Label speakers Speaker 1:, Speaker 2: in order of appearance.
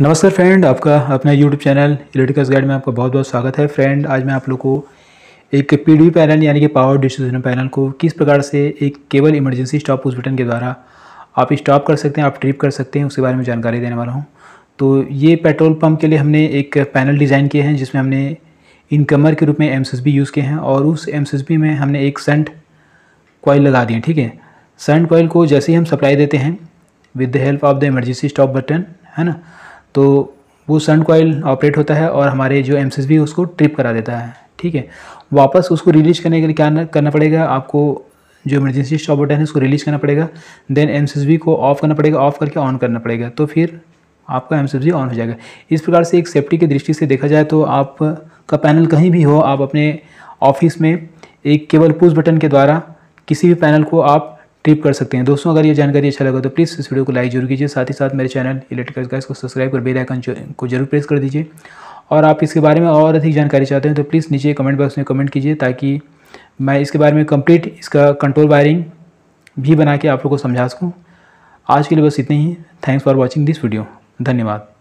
Speaker 1: नमस्कार फ्रेंड आपका अपना यूट्यूब चैनल इलेक्ट्रिकल्स गाइड में आपका बहुत बहुत स्वागत है फ्रेंड आज मैं आप लोग को एक पीडीवी पैनल यानी कि पावर डिस्ट्रीब्यूशन पैनल को किस प्रकार से एक केवल इमरजेंसी स्टॉप पुश बटन के द्वारा आप स्टॉप कर सकते हैं आप ट्रिप कर सकते हैं उसके बारे में जानकारी देने वाला हूँ तो ये पेट्रोल पम्प के लिए हमने एक पैनल डिज़ाइन किए हैं जिसमें हमने इनकमर के रूप में एम यूज़ किए हैं और उस एम में हमने एक सेंट कॉयल लगा दिए ठीक है सेंट कॉयल को जैसे ही हम सप्लाई देते हैं with the help of the emergency stop button है ना तो वो सन कोयल ऑपरेट होता है और हमारे जो एम सी उसको ट्रिप करा देता है ठीक है वापस उसको रिलीज करने के लिए क्या करना पड़ेगा आपको जो इमरजेंसी स्टॉप बटन है उसको रिलीज करना पड़ेगा देन एम को ऑफ़ करना पड़ेगा ऑफ़ करके ऑन करना पड़ेगा तो फिर आपका एम ऑन हो जाएगा इस प्रकार से एक सेफ्टी की दृष्टि से देखा जाए तो आपका पैनल कहीं भी हो आप अपने ऑफिस में एक केवल पुश बटन के द्वारा किसी भी पैनल को आप ट्रिप कर सकते हैं दोस्तों अगर ये जानकारी अच्छा लगा तो प्लीज़ इस वीडियो को लाइक जरूर कीजिए साथ ही साथ मेरे चैनल इलेक्ट्रिकल गैस को सब्सक्राइब कर बेल आइकन को जरूर प्रेस कर दीजिए और आप इसके बारे में और अधिक जानकारी चाहते हैं तो प्लीज़ नीचे कमेंट बॉक्स में कमेंट कीजिए ताकि मैं इसके बारे में कंप्लीट इसका कंट्रोल वायरिंग भी बना के आप लोग को समझा सकूँ आज के लिए बस इतने ही thanks for watching this video धन्यवाद